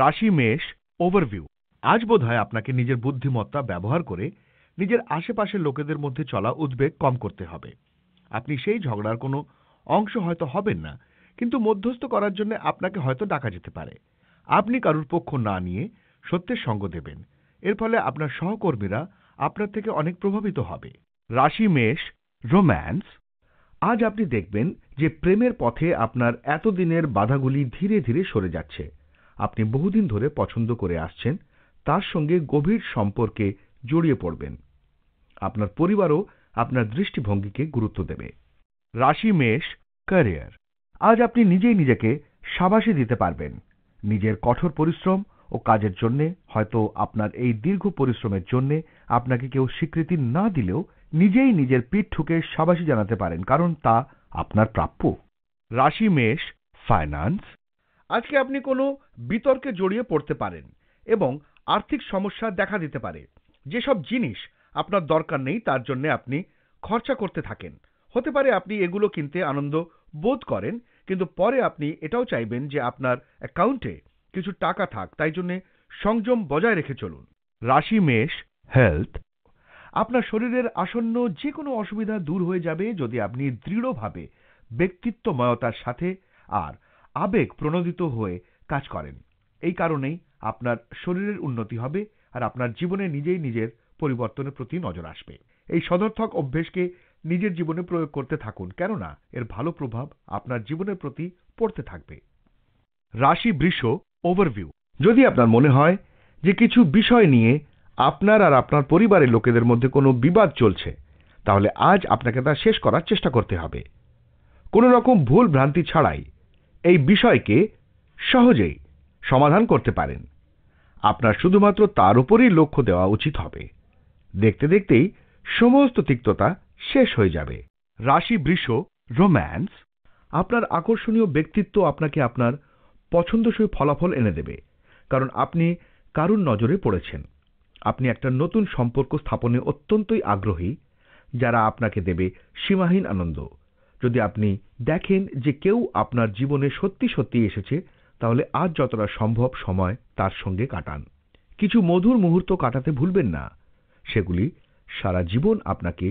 রাশি মেষ ওভারভিউ আজ বোধহয় আপনাকে নিজের বুদ্ধিমত্তা ব্যবহার করে নিজের আশেপাশের লোকেদের মধ্যে চলা উদ্বেগ কম করতে হবে আপনি সেই ঝগড়ার কোনো অংশ হয়তো হবেন না কিন্তু মধ্যস্থ করার জন্য আপনাকে হয়তো ডাকা যেতে পারে আপনি কারুর পক্ষ না নিয়ে সত্যের সঙ্গ দেবেন এর ফলে আপনার সহকর্মীরা আপনার থেকে অনেক প্রভাবিত হবে রাশি মেষ রোম্যান্স আজ আপনি দেখবেন যে প্রেমের পথে আপনার এতদিনের বাধাগুলি ধীরে ধীরে সরে যাচ্ছে আপনি বহুদিন ধরে পছন্দ করে আসছেন তার সঙ্গে গভীর সম্পর্কে জড়িয়ে পড়বেন আপনার পরিবারও আপনার দৃষ্টিভঙ্গিকে গুরুত্ব দেবে রাশি মেষ ক্যারিয়ার আজ আপনি নিজেই নিজেকে সাবাসি দিতে পারবেন নিজের কঠোর পরিশ্রম ও কাজের জন্য হয়তো আপনার এই দীর্ঘ পরিশ্রমের জন্য আপনাকে কেউ স্বীকৃতি না দিলেও নিজেই নিজের পিঠ ঠুকে সাবাসি জানাতে পারেন কারণ তা আপনার প্রাপ্য রাশি মেষ ফাইন্যান্স আজকে আপনি কোনো বিতর্কে জড়িয়ে পড়তে পারেন এবং আর্থিক সমস্যা দেখা দিতে পারে যেসব জিনিস আপনার দরকার নেই তার জন্য আপনি খরচা করতে থাকেন হতে পারে আপনি এগুলো কিনতে আনন্দ বোধ করেন কিন্তু পরে আপনি এটাও চাইবেন যে আপনার অ্যাকাউন্টে কিছু টাকা থাক তাই জন্য সংযম বজায় রেখে চলুন রাশি মেষ হেলথ আপনার শরীরের আসন্ন যে কোনো অসুবিধা দূর হয়ে যাবে যদি আপনি দৃঢ়ভাবে ব্যক্তিত্বময়তার সাথে আর আবেগ প্রণোদিত হয়ে কাজ করেন এই কারণেই আপনার শরীরের উন্নতি হবে আর আপনার জীবনে নিজেই নিজের পরিবর্তনের প্রতি নজর আসবে এই সদর্থক অভ্যেসকে নিজের জীবনে প্রয়োগ করতে থাকুন কেননা এর ভালো প্রভাব আপনার জীবনের প্রতি পড়তে থাকবে রাশি বৃষ ওভারভিউ যদি আপনার মনে হয় যে কিছু বিষয় নিয়ে আপনার আর আপনার পরিবারের লোকেদের মধ্যে কোনো বিবাদ চলছে তাহলে আজ আপনাকে তা শেষ করার চেষ্টা করতে হবে কোনো রকম ভুল ভ্রান্তি ছাড়াই এই বিষয়কে সহজেই সমাধান করতে পারেন আপনার শুধুমাত্র তার উপরেই লক্ষ্য দেওয়া উচিত হবে দেখতে দেখতেই সমস্ত তিক্ততা শেষ হয়ে যাবে রাশি বৃষ রোম্যান্স আপনার আকর্ষণীয় ব্যক্তিত্ব আপনাকে আপনার পছন্দসই ফলাফল এনে দেবে কারণ আপনি কারুর নজরে পড়েছেন আপনি একটা নতুন সম্পর্ক স্থাপনে অত্যন্তই আগ্রহী যারা আপনাকে দেবে সীমাহীন আনন্দ যদি আপনি দেখেন যে কেউ আপনার জীবনে সত্যি সত্যি এসেছে তাহলে আজ যতটা সম্ভব সময় তার সঙ্গে কাটান কিছু মধুর মুহূর্ত কাটাতে ভুলবেন না সেগুলি সারা জীবন আপনাকে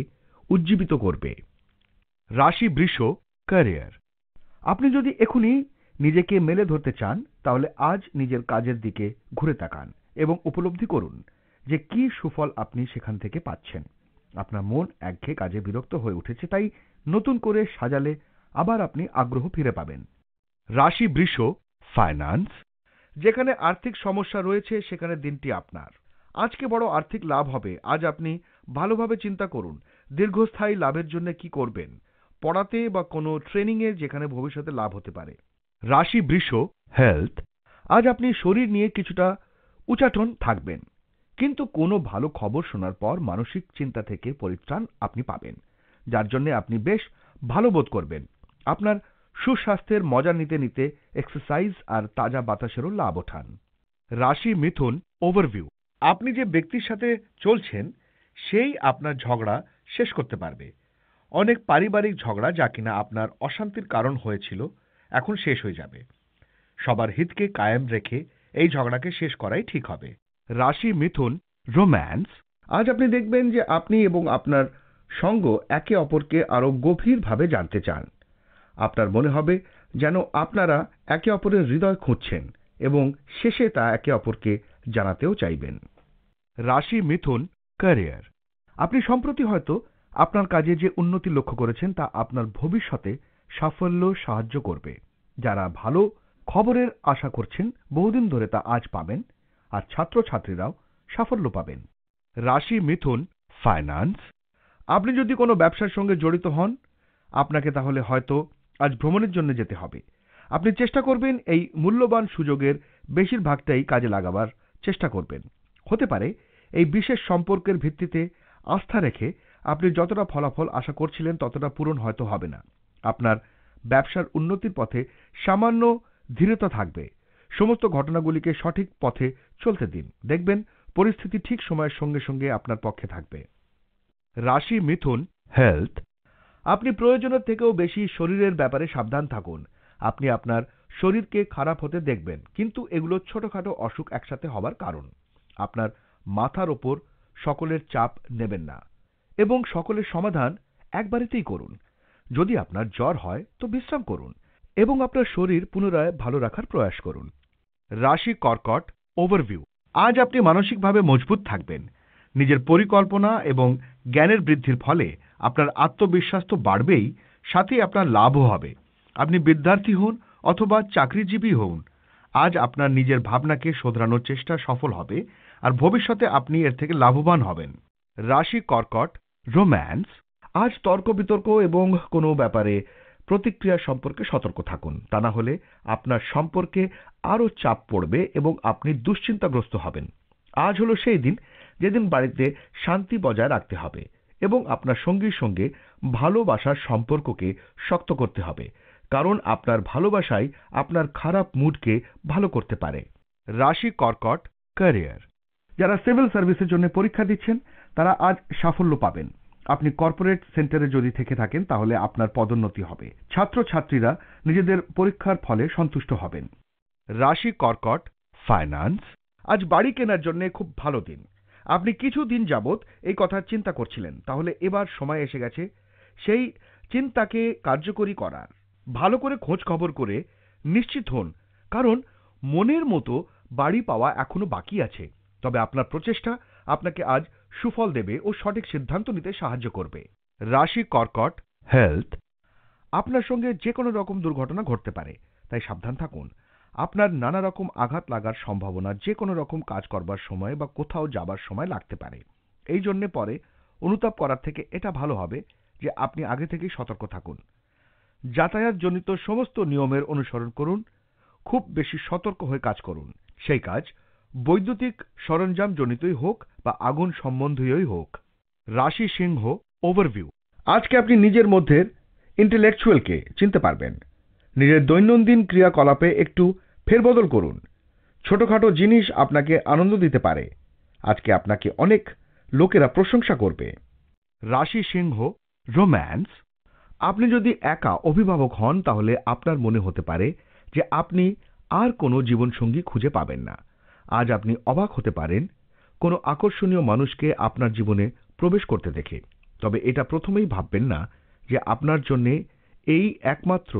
উজ্জীবিত করবে রাশি বৃষ ক্যারিয়ার আপনি যদি এখনই নিজেকে মেলে ধরতে চান তাহলে আজ নিজের কাজের দিকে ঘুরে তাকান এবং উপলব্ধি করুন যে কি সুফল আপনি সেখান থেকে পাচ্ছেন আপনার মন একঘে কাজে বিরক্ত হয়ে উঠেছে তাই নতুন করে সাজালে আবার আপনি আগ্রহ ফিরে পাবেন রাশি বৃষ ফাইন্যান্স যেখানে আর্থিক সমস্যা রয়েছে সেখানে দিনটি আপনার আজকে বড় আর্থিক লাভ হবে আজ আপনি ভালোভাবে চিন্তা করুন দীর্ঘস্থায়ী লাভের জন্য কি করবেন পড়াতে বা কোনো ট্রেনিংয়ে যেখানে ভবিষ্যতে লাভ হতে পারে রাশি বৃষ হেলথ আজ আপনি শরীর নিয়ে কিছুটা উচাটন থাকবেন কিন্তু কোনো ভালো খবর শোনার পর মানসিক চিন্তা থেকে পরিত্রাণ আপনি পাবেন যার জন্য আপনি বেশ ভালো বোধ করবেন আপনার সুস্বাস্থ্যের মজা নিতে নিতে এক্সারসাইজ আর তাজা বাতাসেরও লাভ ওঠান রাশি মিথুন ওভারভিউ আপনি যে ব্যক্তির সাথে চলছেন সেই আপনার ঝগড়া শেষ করতে পারবে অনেক পারিবারিক ঝগড়া যা কিনা আপনার অশান্তির কারণ হয়েছিল এখন শেষ হয়ে যাবে সবার হিতকে কায়েম রেখে এই ঝগড়াকে শেষ করাই ঠিক হবে রাশি মিথুন রোম্যান্স আজ আপনি দেখবেন যে আপনি এবং আপনার সঙ্গ একে অপরকে আরও গভীরভাবে জানতে চান আপনার মনে হবে যেন আপনারা একে অপরের হৃদয় খুঁজছেন এবং শেষে তা একে অপরকে জানাতেও চাইবেন রাশি মিথুন ক্যারিয়ার আপনি সম্প্রতি হয়তো আপনার কাজে যে উন্নতি লক্ষ্য করেছেন তা আপনার ভবিষ্যতে সাফল্য সাহায্য করবে যারা ভালো খবরের আশা করছেন বহুদিন ধরে তা আজ পাবেন আর ছাত্রছাত্রীরাও সাফল্য পাবেন রাশি মিথুন ফাইন্যান্স আপনি যদি কোনো ব্যবসার সঙ্গে জড়িত হন আপনাকে তাহলে হয়তো আজ ভ্রমণের জন্য যেতে হবে আপনি চেষ্টা করবেন এই মূল্যবান সুযোগের বেশিরভাগটাই কাজে লাগাবার চেষ্টা করবেন হতে পারে এই বিশেষ সম্পর্কের ভিত্তিতে আস্থা রেখে আপনি যতটা ফলাফল আশা করছিলেন ততটা পূরণ হয়তো হবে না আপনার ব্যবসার উন্নতির পথে সামান্য ধীরতা থাকবে সমস্ত ঘটনাগুলিকে সঠিক পথে চলতে দিন দেখবেন পরিস্থিতি ঠিক সময়ের সঙ্গে সঙ্গে আপনার পক্ষে থাকবে রাশি মিথুন হেলথ আপনি প্রয়োজনের থেকেও বেশি শরীরের ব্যাপারে সাবধান থাকুন আপনি আপনার শরীরকে খারাপ হতে দেখবেন কিন্তু এগুলো ছোটখাটো অসুখ একসাথে হবার কারণ আপনার মাথার ওপর সকলের চাপ নেবেন না এবং সকলের সমাধান একবারেতেই করুন যদি আপনার জ্বর হয় তো বিশ্রাম করুন এবং আপনার শরীর পুনরায় ভালো রাখার প্রয়াস করুন রাশি কর্কট ওভারভিউ আজ আপনি মানসিকভাবে মজবুত থাকবেন নিজের পরিকল্পনা এবং জ্ঞানের বৃদ্ধির ফলে আপনার আত্মবিশ্বাস তো বাড়বেই সাথে আপনার লাভও হবে আপনি বিদ্যার্থী হন অথবা চাকরিজীবী হন আজ আপনার নিজের ভাবনাকে শোধরানোর চেষ্টা সফল হবে আর ভবিষ্যতে আপনি এর থেকে লাভবান হবেন রাশি কর্কট রোম্যান্স আজ তর্ক বিতর্ক এবং কোনো ব্যাপারে প্রতিক্রিয়া সম্পর্কে সতর্ক থাকুন তা না হলে আপনার সম্পর্কে আরও চাপ পড়বে এবং আপনি দুশ্চিন্তাগ্রস্ত হবেন আজ হলো সেই দিন যেদিন বাড়িতে শান্তি বজায় রাখতে হবে এবং আপনার সঙ্গীর সঙ্গে ভালোবাসার সম্পর্ককে শক্ত করতে হবে কারণ আপনার ভালোবাসাই আপনার খারাপ মুডকে ভালো করতে পারে রাশি কর্কট ক্যারিয়ার যারা সিভিল সার্ভিসের জন্য পরীক্ষা দিচ্ছেন তারা আজ সাফল্য পাবেন আপনি কর্পোরেট সেন্টারে যদি থেকে থাকেন তাহলে আপনার পদোন্নতি হবে ছাত্রছাত্রীরা নিজেদের পরীক্ষার ফলে সন্তুষ্ট হবেন রাশি কর্কট ফাইন্যান্স আজ বাড়ি কেনার জন্য খুব ভালো দিন আপনি কিছুদিন যাবৎ এই কথা চিন্তা করছিলেন তাহলে এবার সময় এসে গেছে সেই চিন্তাকে কার্যকরী করার ভালো করে খোঁজ খবর করে নিশ্চিত হন কারণ মনের মতো বাড়ি পাওয়া এখনো বাকি আছে তবে আপনার প্রচেষ্টা আপনাকে আজ সুফল দেবে ও সঠিক সিদ্ধান্ত নিতে সাহায্য করবে রাশি কর্কট হেলথ আপনার সঙ্গে যে কোনো রকম দুর্ঘটনা ঘটতে পারে তাই সাবধান থাকুন আপনার নানা রকম আঘাত লাগার সম্ভাবনা যে কোনো রকম কাজ করবার সময় বা কোথাও যাবার সময় লাগতে পারে এই জন্যে পরে অনুতাপ করার থেকে এটা ভালো হবে যে আপনি আগে থেকেই সতর্ক থাকুন যাতায়াতজনিত সমস্ত নিয়মের অনুসরণ করুন খুব বেশি সতর্ক হয়ে কাজ করুন সেই কাজ বৈদ্যুতিক সরঞ্জাম জনিতই হোক বা আগুন সম্বন্ধীয়ই হোক রাশি সিংহ ওভারভিউ আজকে আপনি নিজের মধ্যে ইন্টেলেকচুয়ালকে চিনতে পারবেন নিজের দৈনন্দিন ক্রিয়াকলাপে একটু ফেরবদল করুন ছোটখাটো জিনিস আপনাকে আনন্দ দিতে পারে আজকে আপনাকে অনেক লোকেরা প্রশংসা করবে রাশি সিংহ রোম্যান্স আপনি যদি একা অভিভাবক হন তাহলে আপনার মনে হতে পারে যে আপনি আর কোনো জীবনসঙ্গী খুঁজে পাবেন না আজ আপনি অবাক হতে পারেন কোনো আকর্ষণীয় মানুষকে আপনার জীবনে প্রবেশ করতে দেখে তবে এটা প্রথমেই ভাববেন না যে আপনার জন্যে এই একমাত্র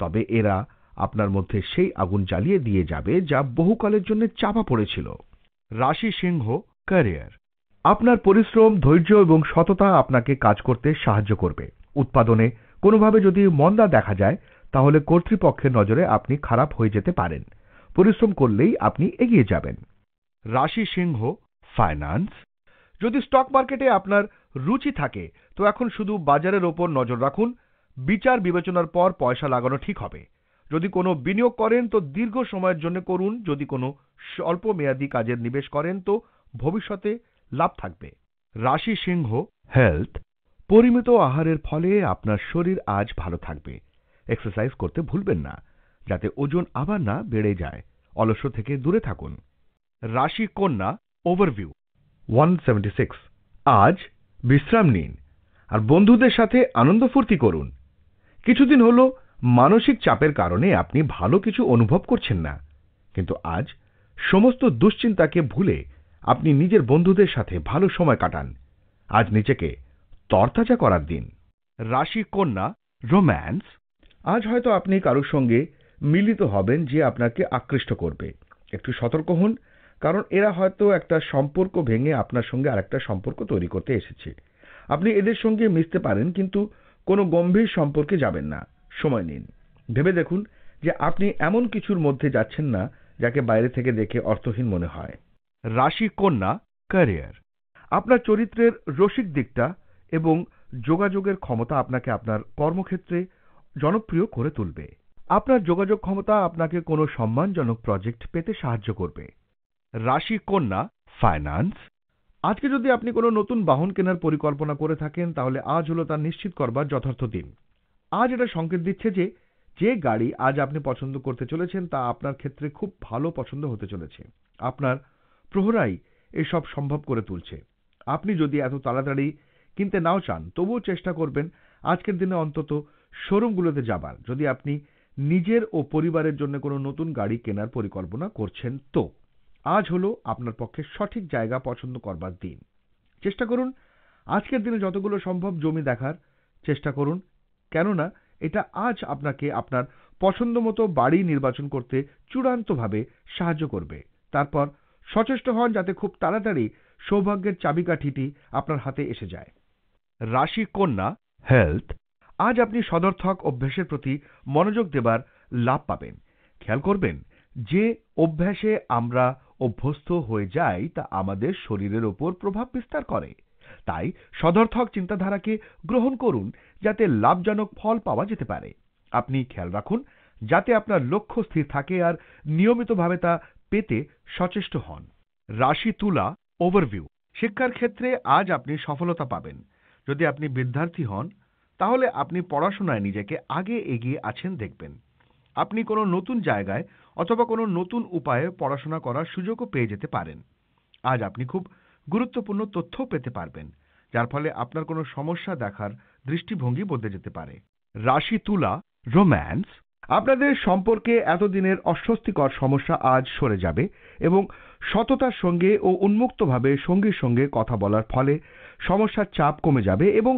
তবে এরা আপনার মধ্যে সেই আগুন জ্বালিয়ে দিয়ে যাবে যা বহুকালের জন্য চাপা পড়েছিল রাশি সিংহ ক্যারিয়ার আপনার পরিশ্রম ধৈর্য এবং সততা আপনাকে কাজ করতে সাহায্য করবে উৎপাদনে কোনোভাবে যদি মন্দা দেখা যায় তাহলে কর্তৃপক্ষের নজরে আপনি খারাপ হয়ে যেতে পারেন পরিশ্রম করলেই আপনি এগিয়ে যাবেন রাশি সিংহ ফাইন্যান্স যদি স্টক মার্কেটে আপনার রুচি থাকে তো এখন শুধু বাজারের ওপর নজর রাখুন বিচার বিবেচনার পর পয়সা লাগানো ঠিক হবে যদি কোনো বিনিয়োগ করেন তো দীর্ঘ সময়ের জন্য করুন যদি কোনো স্বল্প মেয়াদী কাজের নিবেশ করেন তো ভবিষ্যতে লাভ থাকবে রাশি সিংহ হেলথ পরিমিত আহারের ফলে আপনার শরীর আজ ভালো থাকবে এক্সারসাইজ করতে ভুলবেন না যাতে ওজন আবার না বেড়ে যায় অলস্য থেকে দূরে থাকুন রাশি কন্যা ওভারভিউ ওয়ান আজ বিশ্রাম নিন আর বন্ধুদের সাথে আনন্দ ফুর্তি করুন কিছুদিন হলো মানসিক চাপের কারণে আপনি ভালো কিছু অনুভব করছেন না কিন্তু আজ সমস্ত দুশ্চিন্তাকে ভুলে আপনি নিজের বন্ধুদের সাথে ভালো সময় কাটান আজ নিজেকে তরতাজা করার দিন রাশি কন্যা রোম্যান্স আজ হয়তো আপনি কারোর সঙ্গে মিলিত হবেন যে আপনাকে আকৃষ্ট করবে একটু সতর্ক হন কারণ এরা হয়তো একটা সম্পর্ক ভেঙে আপনার সঙ্গে আরেকটা সম্পর্ক তৈরি করতে এসেছে আপনি এদের সঙ্গে মিশতে পারেন কিন্তু কোনো গম্ভীর সম্পর্কে যাবেন না সময় নিন ভেবে দেখুন যে আপনি এমন কিছুর মধ্যে যাচ্ছেন না যাকে বাইরে থেকে দেখে অর্থহীন মনে হয় রাশি কন্যা ক্যারিয়ার আপনার চরিত্রের রসিক দিকটা এবং যোগাযোগের ক্ষমতা আপনাকে আপনার কর্মক্ষেত্রে জনপ্রিয় করে তুলবে আপনার যোগাযোগ ক্ষমতা আপনাকে কোনো সম্মানজনক প্রজেক্ট পেতে সাহায্য করবে রাশি কন্যা ফাইন্যান্স আজকে যদি আপনি কোনো নতুন বাহন কেনার পরিকল্পনা করে থাকেন তাহলে আজ হলো তা নিশ্চিত করবার যথার্থ দিন আজ এটা সংকেত দিচ্ছে যে যে গাড়ি আজ আপনি পছন্দ করতে চলেছেন তা আপনার ক্ষেত্রে খুব ভালো পছন্দ হতে চলেছে আপনার প্রহরাই এসব সম্ভব করে তুলছে আপনি যদি এত তাড়াতাড়ি কিনতে নাও চান তবুও চেষ্টা করবেন আজকের দিনে অন্তত শোরুমগুলোতে যাবার যদি আপনি নিজের ও পরিবারের জন্য কোনো নতুন গাড়ি কেনার পরিকল্পনা করছেন তো আজ হলো আপনার পক্ষে সঠিক জায়গা পছন্দ করবার দিন চেষ্টা করুন আজকের দিনে যতগুলো সম্ভব জমি দেখার চেষ্টা করুন কেননা এটা আজ আপনাকে আপনার পছন্দ মতো বাড়ি নির্বাচন করতে চূড়ান্তভাবে সাহায্য করবে তারপর সচেষ্ট হন যাতে খুব তাড়াতাড়ি সৌভাগ্যের চাবিকাঠিটি আপনার হাতে এসে যায় রাশি কন্যা হেলথ আজ আপনি সদর্থক অভ্যাসের প্রতি মনোযোগ দেবার লাভ পাবেন খেয়াল করবেন যে অভ্যাসে আমরা অভ্যস্ত হয়ে যাই তা আমাদের শরীরের ওপর প্রভাব বিস্তার করে তাই সদর্থক চিন্তাধারাকে গ্রহণ করুন যাতে লাভজনক ফল পাওয়া যেতে পারে আপনি খেয়াল রাখুন যাতে আপনার লক্ষ্য স্থির থাকে আর নিয়মিতভাবে তা পেতে সচেষ্ট হন রাশি তুলা ওভারভিউ শিক্ষার ক্ষেত্রে আজ আপনি সফলতা পাবেন যদি আপনি বিদ্যার্থী হন তাহলে আপনি পড়াশোনায় নিজেকে আগে এগিয়ে আছেন দেখবেন আপনি কোনো নতুন জায়গায় অথবা কোনো নতুন উপায়ে পড়াশোনা করার সুযোগও পেয়ে যেতে পারেন আজ আপনি খুব গুরুত্বপূর্ণ তথ্যও পেতে পারবেন যার ফলে আপনার কোনো সমস্যা দেখার দৃষ্টিভঙ্গি বদলে যেতে পারে রাশি তুলা রোম্যান্স আপনাদের সম্পর্কে এতদিনের অস্বস্তিকর সমস্যা আজ সরে যাবে এবং সততার সঙ্গে ও উন্মুক্তভাবে সঙ্গীর সঙ্গে কথা বলার ফলে সমস্যার চাপ কমে যাবে এবং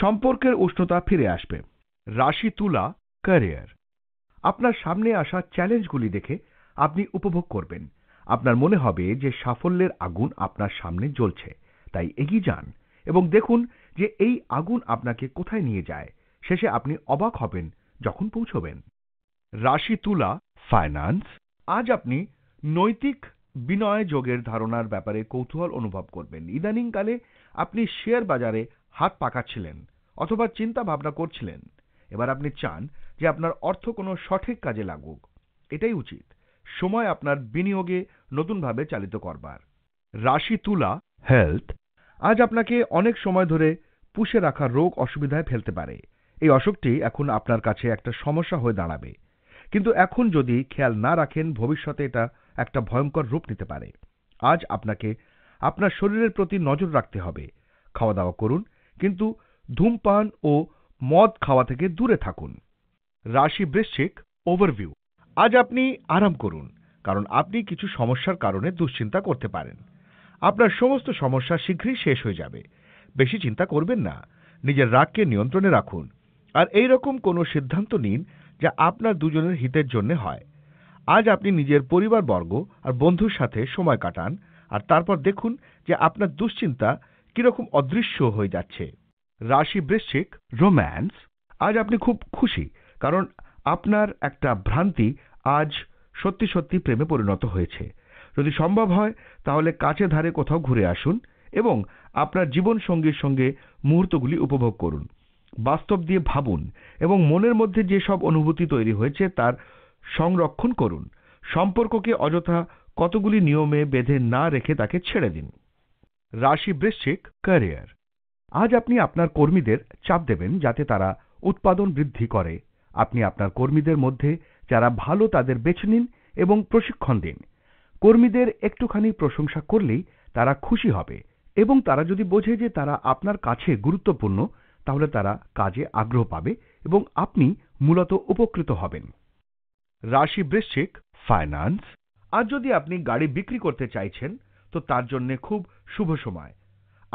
সম্পর্কের উষ্ণতা ফিরে আসবে রাশি তুলা ক্যারিয়ার আপনার সামনে আসা চ্যালেঞ্জগুলি দেখে আপনি উপভোগ করবেন আপনার মনে হবে যে সাফল্যের আগুন আপনার সামনে জ্বলছে তাই এগিয়ে যান এবং দেখুন যে এই আগুন আপনাকে কোথায় নিয়ে যায় শেষে আপনি অবাক হবেন যখন পৌঁছবেন রাশি তুলা ফাইন্যান্স আজ আপনি নৈতিক বিনয় যোগের ধারণার ব্যাপারে কৌতূহল অনুভব করবেন ইদানিংকালে আপনি শেয়ার বাজারে হাত পাকাচ্ছিলেন অথবা চিন্তা ভাবনা করছিলেন এবার আপনি চান যে আপনার অর্থ কোনো সঠিক কাজে লাগুক এটাই উচিত সময় আপনার বিনিয়োগে নতুনভাবে চালিত করবার রাশি তুলা হেলথ আজ আপনাকে অনেক সময় ধরে পুষে রাখা রোগ অসুবিধায় ফেলতে পারে এই অসুখটি এখন আপনার কাছে একটা সমস্যা হয়ে দাঁড়াবে কিন্তু এখন যদি খেয়াল না রাখেন ভবিষ্যতে এটা একটা ভয়ঙ্কর রূপ নিতে পারে আজ আপনাকে আপনার শরীরের প্রতি নজর রাখতে হবে খাওয়া দাওয়া করুন কিন্তু ধূমপান ও মদ খাওয়া থেকে দূরে থাকুন রাশি বৃশ্চিক ওভারভিউ আজ আপনি আরাম করুন কারণ আপনি কিছু সমস্যার কারণে দুশ্চিন্তা করতে পারেন আপনার সমস্ত সমস্যা শীঘ্রই শেষ হয়ে যাবে বেশি চিন্তা করবেন না নিজের রাগকে নিয়ন্ত্রণে রাখুন আর এই রকম কোনো সিদ্ধান্ত নিন যা আপনার দুজনের হিতের জন্য হয় আজ আপনি নিজের পরিবারবর্গ আর বন্ধুর সাথে সময় কাটান আর তারপর দেখুন যে আপনার দুশ্চিন্তা কিরকম অদৃশ্য হয়ে যাচ্ছে রাশি বৃশ্চিক রোম্যান্স আজ আপনি খুব খুশি কারণ আপনার একটা ভ্রান্তি আজ সত্যি সত্যি প্রেমে পরিণত হয়েছে যদি সম্ভব হয় তাহলে কাছে ধারে কোথাও ঘুরে আসুন এবং আপনার জীবন সঙ্গীর সঙ্গে মুহূর্তগুলি উপভোগ করুন বাস্তব দিয়ে ভাবুন এবং মনের মধ্যে যে সব অনুভূতি তৈরি হয়েছে তার সংরক্ষণ করুন সম্পর্ককে অযথা কতগুলি নিয়মে বেঁধে না রেখে তাকে ছেড়ে দিন রাশি বৃশ্চিক ক্যারিয়ার আজ আপনি আপনার কর্মীদের চাপ দেবেন যাতে তারা উৎপাদন বৃদ্ধি করে আপনি আপনার কর্মীদের মধ্যে যারা ভালো তাদের বেছে নিন এবং প্রশিক্ষণ দিন কর্মীদের একটুখানি প্রশংসা করলেই তারা খুশি হবে এবং তারা যদি বোঝে যে তারা আপনার কাছে গুরুত্বপূর্ণ তাহলে তারা কাজে আগ্রহ পাবে এবং আপনি মূলত উপকৃত হবেন রাশি বৃশ্চিক ফাইন্যান্স আর যদি আপনি গাড়ি বিক্রি করতে চাইছেন তো তার জন্য খুব শুভ সময়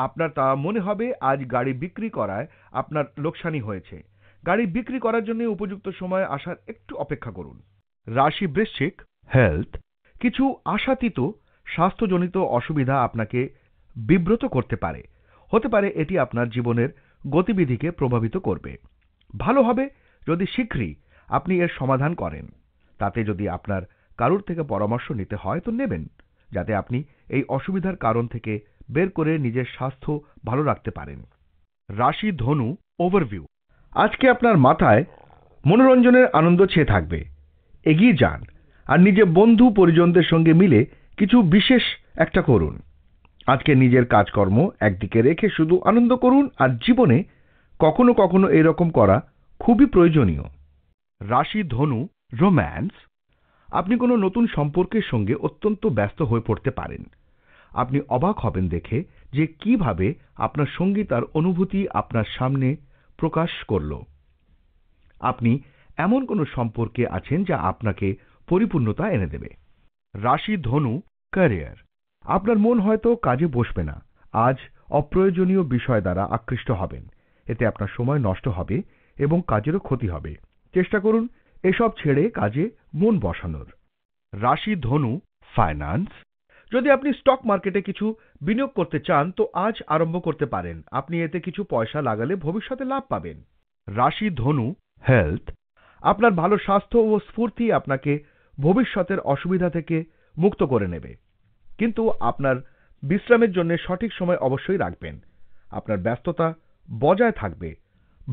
আপনার তা মনে হবে আজ গাড়ি বিক্রি করায় আপনার লোকসানি হয়েছে গাড়ি বিক্রি করার জন্য উপযুক্ত সময় আসার একটু অপেক্ষা করুন রাশি বৃশ্চিক হেলথ কিছু আশাতীত স্বাস্থ্যজনিত অসুবিধা আপনাকে বিব্রত করতে পারে হতে পারে এটি আপনার জীবনের গতিবিধিকে প্রভাবিত করবে ভালো হবে যদি শীঘ্রই আপনি এর সমাধান করেন তাতে যদি আপনার কারুর থেকে পরামর্শ নিতে হয় তো নেবেন যাতে আপনি এই অসুবিধার কারণ থেকে বের করে নিজের স্বাস্থ্য ভালো রাখতে পারেন রাশি ধনু ওভারভিউ আজকে আপনার মাথায় মনোরঞ্জনের আনন্দ ছেয়ে থাকবে এগিয়ে যান আর নিজের বন্ধু পরিজনদের সঙ্গে মিলে কিছু বিশেষ একটা করুন আজকে নিজের কাজকর্ম একদিকে রেখে শুধু আনন্দ করুন আর জীবনে কখনো কখনো এরকম করা খুবই প্রয়োজনীয় রাশি ধনু রোম্যান্স আপনি কোনো নতুন সম্পর্কের সঙ্গে অত্যন্ত ব্যস্ত হয়ে পড়তে পারেন আপনি অবাক হবেন দেখে যে কিভাবে আপনার সঙ্গী তার অনুভূতি আপনার সামনে প্রকাশ করল আপনি এমন কোনো সম্পর্কে আছেন যা আপনাকে পরিপূর্ণতা এনে দেবে রাশি ধনু ক্যারিয়ার আপনার মন হয়তো কাজে বসবে না আজ অপ্রয়োজনীয় বিষয় দ্বারা আকৃষ্ট হবেন এতে আপনার সময় নষ্ট হবে এবং কাজেরও ক্ষতি হবে চেষ্টা করুন এসব ছেড়ে কাজে মন বসানোর রাশি ধনু ফাইন্যান্স যদি আপনি স্টক মার্কেটে কিছু বিনিয়োগ করতে চান তো আজ আরম্ভ করতে পারেন আপনি এতে কিছু পয়সা লাগালে ভবিষ্যতে লাভ পাবেন রাশি ধনু হেলথ আপনার ভালো স্বাস্থ্য ও স্ফূর্তি আপনাকে ভবিষ্যতের অসুবিধা থেকে মুক্ত করে নেবে কিন্তু আপনার বিশ্রামের জন্য সঠিক সময় অবশ্যই রাখবেন আপনার ব্যস্ততা বজায় থাকবে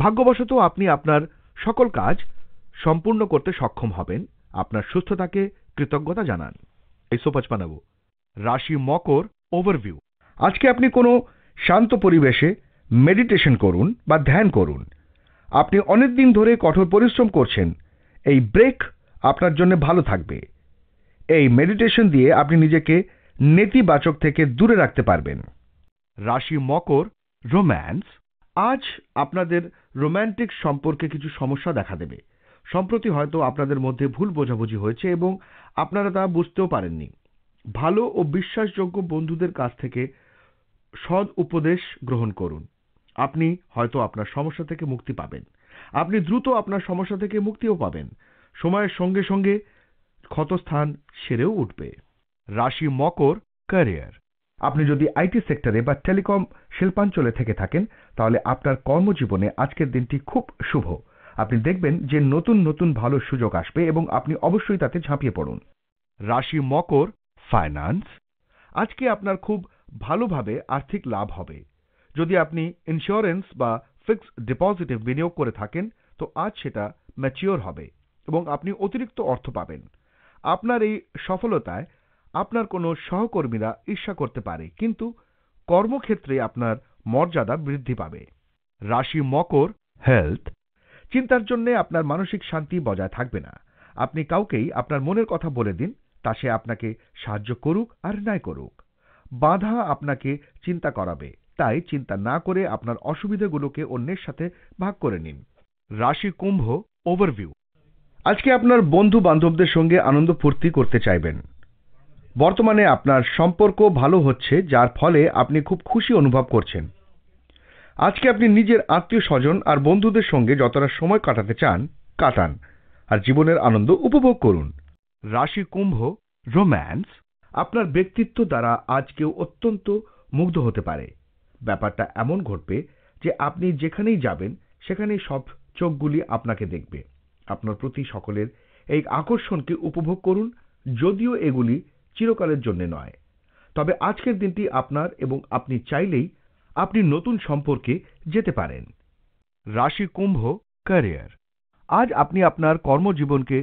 ভাগ্যবশত আপনি আপনার সকল কাজ সম্পূর্ণ করতে সক্ষম হবেন আপনার সুস্থতাকে কৃতজ্ঞতা জানান এই সোপাচ বানাবো রাশি মকর ওভারভিউ আজকে আপনি কোনো শান্ত পরিবেশে মেডিটেশন করুন বা ধ্যান করুন আপনি অনেক দিন ধরে কঠোর পরিশ্রম করছেন এই ব্রেক আপনার জন্য ভালো থাকবে এই মেডিটেশন দিয়ে আপনি নিজেকে নেতিবাচক থেকে দূরে রাখতে পারবেন রাশি মকর রোম্যান্স আজ আপনাদের রোম্যান্টিক সম্পর্কে কিছু সমস্যা দেখা দেবে সম্প্রতি হয়তো আপনাদের মধ্যে ভুল বোঝাবুঝি হয়েছে এবং আপনারা তা বুঝতেও পারেননি ভালো ও বিশ্বাসযোগ্য বন্ধুদের কাছ থেকে সদ উপদেশ গ্রহণ করুন আপনি হয়তো আপনার সমস্যা থেকে মুক্তি পাবেন আপনি দ্রুত আপনার সমস্যা থেকে মুক্তিও পাবেন সময়ের সঙ্গে সঙ্গে ক্ষতস্থান সেরেও উঠবে রাশি মকর ক্যারিয়ার আপনি যদি আইটি সেক্টরে বা টেলিকম শিল্পাঞ্চলে থেকে থাকেন তাহলে আপনার কর্মজীবনে আজকের দিনটি খুব শুভ আপনি দেখবেন যে নতুন নতুন ভালো সুযোগ আসবে এবং আপনি অবশ্যই তাতে ঝাঁপিয়ে পড়ুন রাশি মকর ফাইন্যান্স আজকে আপনার খুব ভালোভাবে আর্থিক লাভ হবে যদি আপনি ইন্স্যুরেন্স বা ফিক্সড ডিপোজিটে বিনিয়োগ করে থাকেন তো আজ সেটা ম্যাচিওর হবে এবং আপনি অতিরিক্ত অর্থ পাবেন আপনার এই সফলতায় আপনার কোনো সহকর্মীরা ঈর্ষা করতে পারে কিন্তু কর্মক্ষেত্রে আপনার মর্যাদা বৃদ্ধি পাবে রাশি মকর হেলথ চিন্তার জন্য আপনার মানসিক শান্তি বজায় থাকবে না আপনি কাউকেই আপনার মনের কথা বলে দিন তা সে আপনাকে সাহায্য করুক আর নাই করুক বাধা আপনাকে চিন্তা করাবে তাই চিন্তা না করে আপনার অসুবিধেগুলোকে অন্যের সাথে ভাগ করে নিন রাশি কুম্ভ ওভারভিউ আজকে আপনার বন্ধু বান্ধবদের সঙ্গে আনন্দ ফুর্তি করতে চাইবেন বর্তমানে আপনার সম্পর্ক ভালো হচ্ছে যার ফলে আপনি খুব খুশি অনুভব করছেন আজকে আপনি নিজের আত্মীয় স্বজন আর বন্ধুদের সঙ্গে যতটা সময় কাটাতে চান কাটান আর জীবনের আনন্দ উপভোগ করুন রাশি কুম্ভ রোম্যান্স আপনার ব্যক্তিত্ব দ্বারা আজ কেউ অত্যন্ত মুগ্ধ হতে পারে ব্যাপারটা এমন ঘটবে যে আপনি যেখানেই যাবেন সেখানেই সব চোখগুলি আপনাকে দেখবে আপনার প্রতি সকলের এই আকর্ষণকে উপভোগ করুন যদিও এগুলি চিরকালের জন্য নয় তবে আজকের দিনটি আপনার এবং আপনি চাইলেই আপনি নতুন সম্পর্কে যেতে পারেন রাশি কুম্ভ ক্যারিয়ার আজ আপনি আপনার কর্মজীবনকে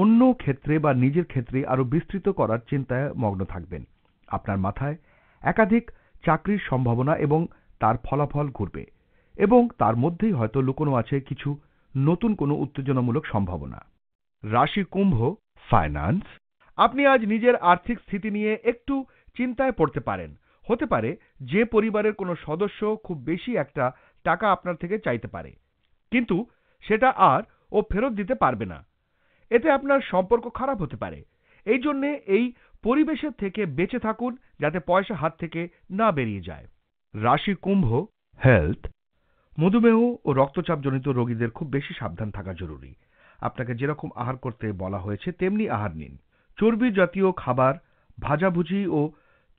অন্য ক্ষেত্রে বা নিজের ক্ষেত্রে আরও বিস্তৃত করার চিন্তায় মগ্ন থাকবেন আপনার মাথায় একাধিক চাকরির সম্ভাবনা এবং তার ফলাফল ঘুরবে এবং তার মধ্যেই হয়তো লুকোনো আছে কিছু নতুন কোনো উত্তেজনামূলক সম্ভাবনা রাশি কুম্ভ ফাইন্যান্স আপনি আজ নিজের আর্থিক স্থিতি নিয়ে একটু চিন্তায় পড়তে পারেন হতে পারে যে পরিবারের কোনো সদস্য খুব বেশি একটা টাকা আপনার থেকে চাইতে পারে কিন্তু সেটা আর ও ফেরত দিতে পারবে না এতে আপনার সম্পর্ক খারাপ হতে পারে এই জন্যে এই পরিবেশের থেকে বেঁচে থাকুন যাতে পয়সা হাত থেকে না বেরিয়ে যায় রাশি কুম্ভ হেলথ মধুমেহ ও রক্তচাপজনিত রোগীদের খুব বেশি সাবধান থাকা জরুরি আপনাকে যেরকম আহার করতে বলা হয়েছে তেমনি আহার নিন চর্বি জাতীয় খাবার ভাজাভুজি ও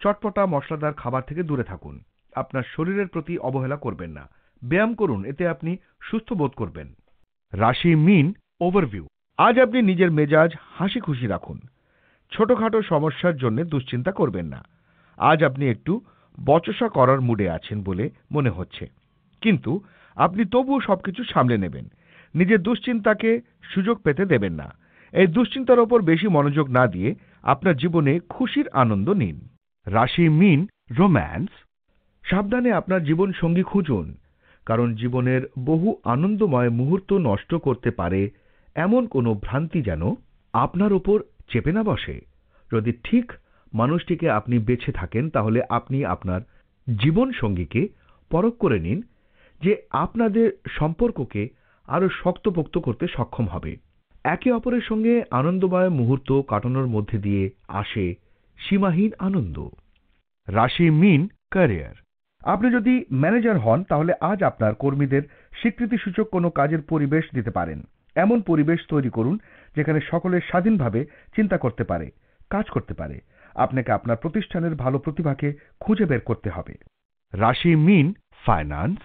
চটপটা মশলাদার খাবার থেকে দূরে থাকুন আপনার শরীরের প্রতি অবহেলা করবেন না ব্যায়াম করুন এতে আপনি সুস্থ বোধ করবেন রাশি মিন ওভারভিউ আজ আপনি নিজের মেজাজ হাসি খুশি রাখুন ছোটখাটো সমস্যার জন্য দুশ্চিন্তা করবেন না আজ আপনি একটু বচসা করার মুডে আছেন বলে মনে হচ্ছে কিন্তু আপনি তবুও সবকিছু সামলে নেবেন নিজের দুশ্চিন্তাকে সুযোগ পেতে দেবেন না এই দুশ্চিন্তার ওপর বেশি মনোযোগ না দিয়ে আপনার জীবনে খুশির আনন্দ নিন রাশি মিন রোম্যান্স সাবধানে আপনার জীবন সঙ্গী খুঁজুন কারণ জীবনের বহু আনন্দময় মুহূর্ত নষ্ট করতে পারে এমন কোনো ভ্রান্তি যেন আপনার ওপর চেপে না বসে যদি ঠিক মানুষটিকে আপনি বেছে থাকেন তাহলে আপনি আপনার জীবন সঙ্গীকে পরখ করে নিন যে আপনাদের সম্পর্ককে আরও শক্তপোক্ত করতে সক্ষম হবে একে অপরের সঙ্গে আনন্দময় মুহূর্ত কাটানোর মধ্যে দিয়ে আসে সীমাহীন আনন্দ রাশি মিন ক্যারিয়ার আপনি যদি ম্যানেজার হন তাহলে আজ আপনার কর্মীদের স্বীকৃতিসূচক কোনো কাজের পরিবেশ দিতে পারেন এমন পরিবেশ তৈরি করুন যেখানে সকলে স্বাধীনভাবে চিন্তা করতে পারে কাজ করতে পারে আপনাকে আপনার প্রতিষ্ঠানের ভালো প্রতিভাকে খুঁজে বের করতে হবে রাশি মিন ফাইন্যান্স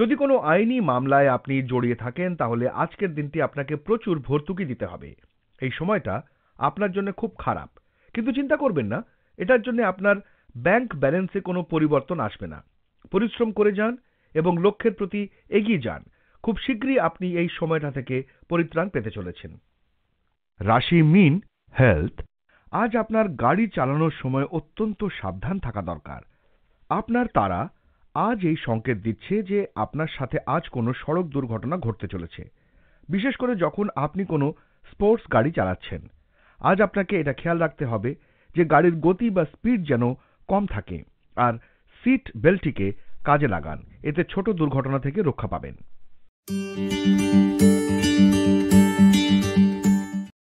যদি কোনো আইনি মামলায় আপনি জড়িয়ে থাকেন তাহলে আজকের দিনটি আপনাকে প্রচুর ভর্তুকি দিতে হবে এই সময়টা আপনার জন্য খুব খারাপ কিন্তু চিন্তা করবেন না এটার জন্য আপনার ব্যাংক ব্যালেন্সে কোনো পরিবর্তন আসবে না পরিশ্রম করে যান এবং লক্ষ্যের প্রতি এগিয়ে যান খুব শীঘ্রই আপনি এই সময়টা থেকে পরিত্রাণ পেতে চলেছেন রাশি মিন হেলথ আজ আপনার গাড়ি চালানোর সময় অত্যন্ত সাবধান থাকা দরকার আপনার তারা আজ এই সংকেত দিচ্ছে যে আপনার সাথে আজ কোনো সড়ক দুর্ঘটনা ঘটতে চলেছে বিশেষ করে যখন আপনি কোনো স্পোর্টস গাড়ি চালাচ্ছেন আজ আপনাকে এটা খেয়াল রাখতে হবে যে গাড়ির গতি বা স্পিড যেন কম থাকে আর সিট বেল্টটিকে কাজে লাগান এতে ছোট দুর্ঘটনা থেকে রক্ষা পাবেন Música